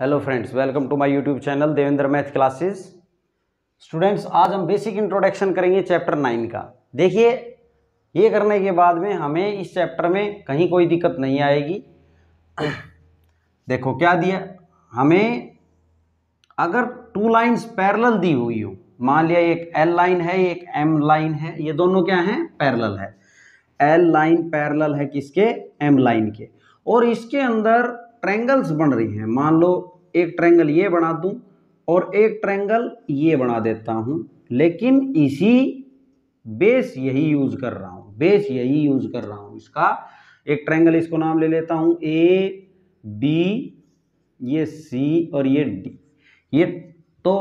hello friends welcome to my YouTube channel Devendra math classes students आज हम basic introduction करेंगे chapter nine का देखिए ये करने के बाद में हमें इस चैप्टर में कहीं कोई दिक्कत नहीं आएगी देखो क्या दिया हमें अगर टू लाइन्स पैरेलल दी हुई हो मान लिया एक एल लाइन है एक एम लाइन है ये दोनों क्या हैं पैरल है एल लाइन पैरल है किसके एम लाइन के और इसके अंदर ट्रैंगल्स बन रही हैं मान लो एक ट्रैंगल ये बना दूं और एक ट्रैंगल ये बना देता हूं लेकिन इसी बेस यही यूज कर रहा हूं बेस यही यूज कर रहा हूं इसका एक ट्रैंगल इसको नाम ले लेता हूं ए बी ये सी और ये डी ये तो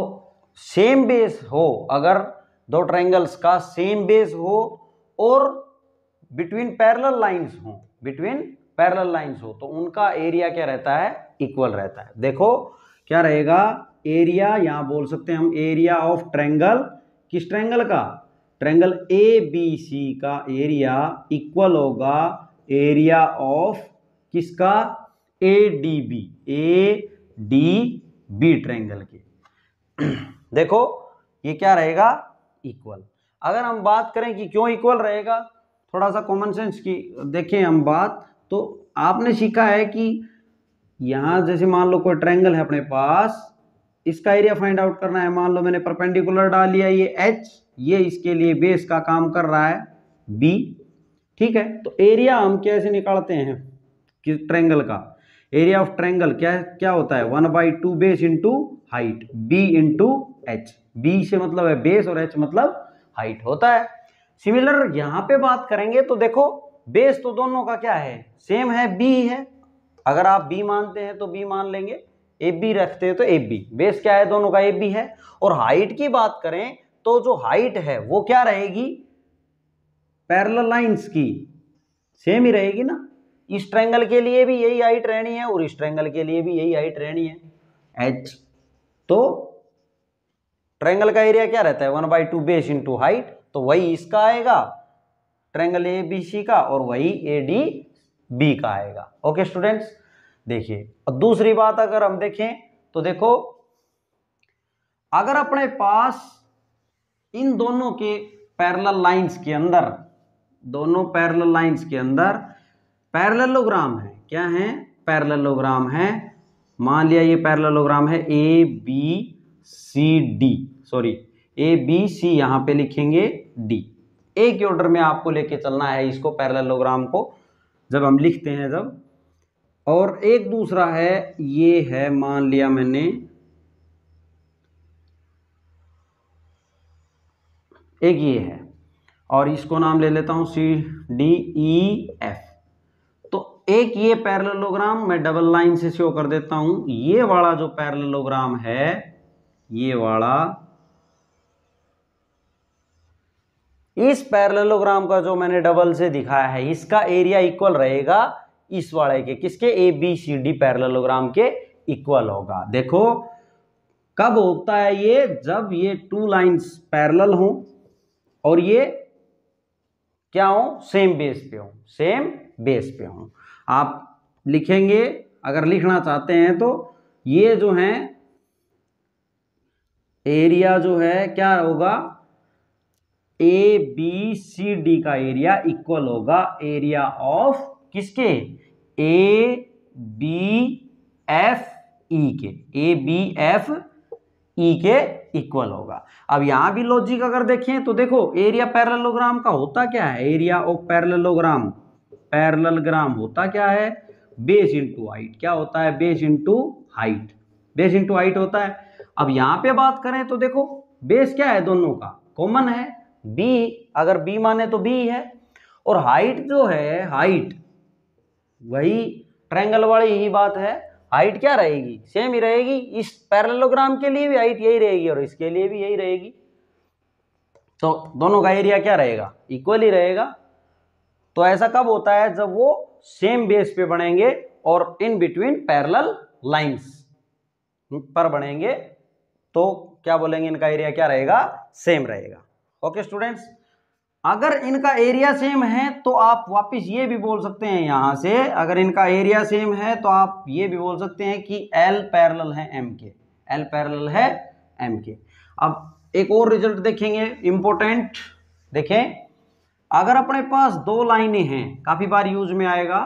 सेम बेस हो अगर दो ट्रैंगल्स का सेम बेस हो और बिटवीन पैरेलल लाइंस हो बिटवीन पैरल लाइंस हो तो उनका एरिया क्या रहता है इक्वल रहता है देखो क्या रहेगा एरिया यहां बोल सकते हैं हम एरिया ऑफ ट्रेंगल किस ट्रेंगल का ट्रेंगल ए बी सी का एरिया इक्वल होगा एरिया ऑफ किसका A D B A D B triangle के देखो ये क्या रहेगा इक्वल अगर हम बात करें कि क्यों इक्वल रहेगा थोड़ा सा कॉमन सेंस की देखें हम बात तो आपने सीखा है कि यहाँ जैसे मान लो कोई ट्रायंगल है अपने पास इसका एरिया फाइंड आउट करना है मान लो मैंने परपेंडिकुलर डाल लिया ये एच ये इसके लिए बेस का काम कर रहा है बी ठीक है तो एरिया हम कैसे निकालते हैं कि ट्रेंगल का एरिया ऑफ ट्रेंगल क्या क्या होता है one by two base into height B into H B से मतलब है बेस और एच मतलब हाइट होता है सिमिलर यहां पे बात करेंगे तो देखो बेस तो दोनों का क्या है सेम है बी है अगर आप बी मानते हैं तो बी मान लेंगे ए बी रखते हैं तो ए बी बेस क्या है दोनों का ए बी है और हाइट की बात करें तो जो हाइट है वो क्या रहेगी पैरल लाइन्स की सेम ही रहेगी ना इस ट्रैंगल के लिए भी यही हाइट रहनी है और इस ट्रैंगल के लिए भी यही हाइट रहनी है एच तो ट्रैंगल का एरिया क्या रहता है one by two base into height तो वही इसका आएगा ट्रेंगल ए बी सी का और वही ए डी बी का आएगा ओके स्टूडेंट्स देखिए और दूसरी बात अगर हम देखें तो देखो अगर अपने पास इन दोनों के पैरल लाइंस के अंदर दोनों पैरल लाइंस के अंदर पैरलोग्राम है क्या है पैरलोग्राम है मान लिया ये पैरलोग्राम है A B C D sorry A B C यहां पे लिखेंगे डी एक ही ऑर्डर में आपको लेके चलना है इसको पैरेललोग्राम को जब हम लिखते हैं जब और एक दूसरा है ये है मान लिया मैंने एक ये है और इसको नाम ले लेता हूं सी डी ई एफ तो एक ये पैरेललोग्राम मैं डबल लाइन से शो कर देता हूं ये वाला जो पैरेललोग्राम है ये वाला इस पैरलोग्राम का जो मैंने डबल से दिखाया है इसका एरिया इक्वल रहेगा इस वाले के किसके A B C D parallelogram के इक्वल होगा देखो कब होता है ये जब ये टू लाइंस पैरल हों और ये क्या हो सेम बेस पे हो सेम बेस पे हो आप लिखेंगे अगर लिखना चाहते हैं तो ये जो है एरिया जो है क्या होगा ए बी सी डी का एरिया इक्वल होगा एरिया ऑफ किसके ए बी एफ ई के ए बी एफ ई के इक्वल होगा अब यहां भी लॉजिक अगर देखें तो देखो एरिया पैरलोग्राम का होता क्या है एरिया ऑफ पैरलोग्राम पैरलग्राम होता क्या है बेस इंटू हाइट क्या होता है base into height base into height होता है अब यहां पे बात करें तो देखो बेस क्या है दोनों का कॉमन है बी अगर बी माने तो बी है और हाइट जो है हाइट वही ट्रायंगल वाली यही बात है हाइट क्या रहेगी सेम ही रहेगी इस पैरेललोग्राम के लिए भी हाइट यही रहेगी और इसके लिए भी यही रहेगी तो दोनों का एरिया क्या रहेगा इक्वल ही रहेगा तो ऐसा कब होता है जब वो सेम बेस पे बनेंगे और इन बिटवीन पैरेलल लाइंस पर बनेंगे तो क्या बोलेंगे इनका एरिया क्या रहेगा सेम रहेगा ओके स्टूडेंट्स अगर इनका एरिया सेम है तो आप वापस ये भी बोल सकते हैं यहां से अगर इनका एरिया सेम है तो आप ये भी बोल सकते हैं कि एल पैरल है एम के एल पैरल है एम के अब एक और रिजल्ट देखेंगे इम्पोर्टेंट देखें अगर अपने पास दो लाइनें हैं काफ़ी बार यूज में आएगा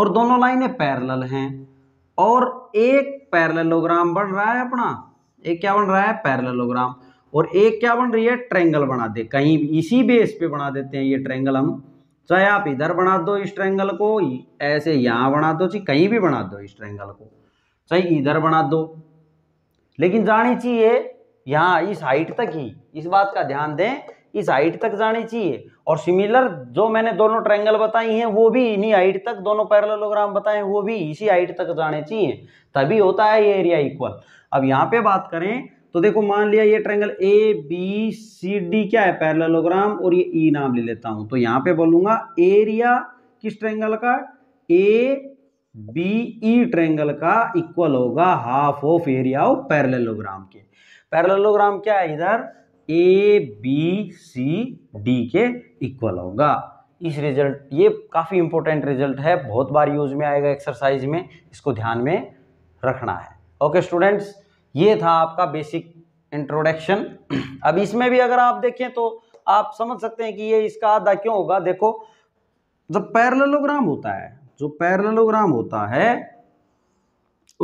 और दोनों लाइनें पैरल हैं और एक पैरलोग्राम बन रहा है अपना एक क्या बन रहा है पैरलोग्राम और एक क्या बन रही है ट्रेंगल बना दे कहीं इसी बेस पे बना देते हैं ये ट्रेंगल हम चाहे आप इधर बना दो इस ट्रेंगल को ऐसे यहाँ बना दो चाहे कहीं भी बना दो इस ट्रेंगल को चाहे इधर बना दो लेकिन जानी चाहिए यहाँ इस हाइट तक ही इस बात का ध्यान दें इस हाइट तक जानी चाहिए और सिमिलर जो मैंने दोनों ट्रायंगल बताई हैं वो भी इन्हीं हाइट तक दोनों पैरेललोग्राम बताए वो भी इसी हाइट तक जाने चाहिए तभी होता है ये एरिया इक्वल अब यहाँ पे बात करें तो देखो मान लिया ये triangle A B C D क्या है पैरेललोग्राम और ये ई e नाम ले लेता हूं तो यहां पे बोलूंगा एरिया किस ट्रायंगल का ए बी ई ट्रायंगल का इक्वल होगा half of area of parallelogram के पैरेललोग्राम क्या है इधर ए बी सी डी के इक्वल होगा इस रिजल्ट ये काफ़ी इंपॉर्टेंट रिजल्ट है बहुत बार यूज में आएगा एक्सरसाइज में इसको ध्यान में रखना है ओके स्टूडेंट्स ये था आपका बेसिक इंट्रोडक्शन अब इसमें भी अगर आप देखें तो आप समझ सकते हैं कि ये इसका आधा क्यों होगा देखो जब पैरलोग्राम होता है जो पैरलोग्राम होता है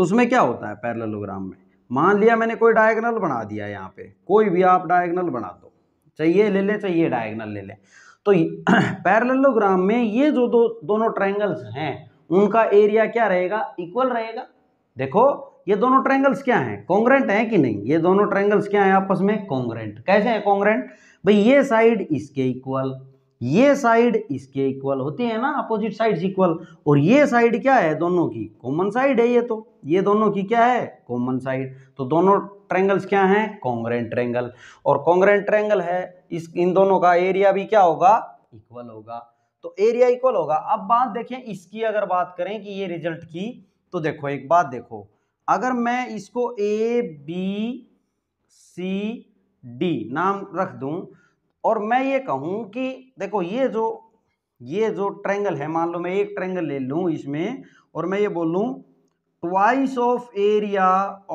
उसमें क्या होता है पैरलोग्राम में मान लिया मैंने कोई डायगनल बना दिया यहाँ पे कोई भी आप डायगनल बना दो चाहिए ले लें चाहिए डायगनल ले लें तो पैरलोग्राम में ये जो दो दोनों ट्राइंगल्स हैं उनका एरिया क्या रहेगा इक्वल रहेगा देखो ये दोनों ट्रायंगल्स क्या हैं कॉन्ग्रेंट हैं कि नहीं ये दोनों ट्रायंगल्स क्या हैं आपस में कॉन्ग्रेंट कैसे हैं कॉन्ग्रेंट भाई ये साइड इसके इक्वल ये साइड इसके इक्वल होती है ना अपोजिट साइड्स इक्वल और ये साइड क्या है दोनों की कॉमन साइड है ये तो ये दोनों की क्या है कॉमन साइड तो दोनों ट्रैंगल्स क्या हैं कॉन्ग्रेंट ट्रैंगल और कॉन्ग्रेंट ट्रैंगल है इस इन दोनों का एरिया भी क्या होगा इक्वल होगा तो एरिया इक्वल होगा अब बात देखें इसकी अगर बात करें कि ये रिजल्ट की तो देखो एक बात देखो अगर मैं इसको ए बी सी डी नाम रख दूं और मैं ये कहूं कि देखो ये जो ये जो ट्रेंगल है मान लो मैं एक ट्रेंगल ले लूं इसमें और मैं ये बोलूं twice of area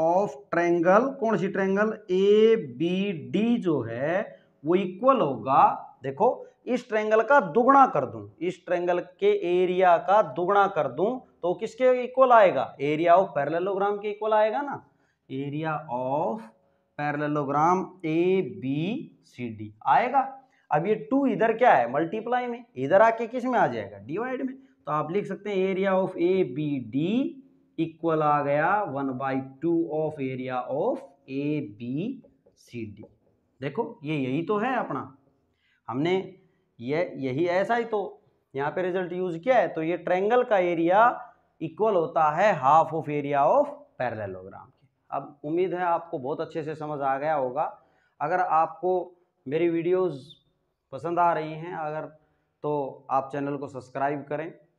of triangle कौन सी ट्रेंगल ए बी डी जो है वो इक्वल होगा देखो इस ट्रेंगल का दुगना कर दूं इस ट्रेंगल के एरिया का दुगना कर दूं तो किसके इक्वल आएगा एरिया ऑफ पैरेललोग्राम के इक्वल आएगा ना area of parallelogram A B C D आएगा अब ये टू इधर क्या है मल्टीप्लाई में इधर आके किस में आ जाएगा डिवाइड में तो आप लिख सकते हैं area of A B D equal आ गया one by two of area of A B C D देखो ये यही तो है अपना हमने ये यही ऐसा ही तो यहाँ पे रिजल्ट यूज किया है तो ये ट्रेंगल का एरिया इक्वल होता है half of area of parallelogram के अब उम्मीद है आपको बहुत अच्छे से समझ आ गया होगा अगर आपको मेरी वीडियोस पसंद आ रही हैं अगर तो आप चैनल को सब्सक्राइब करें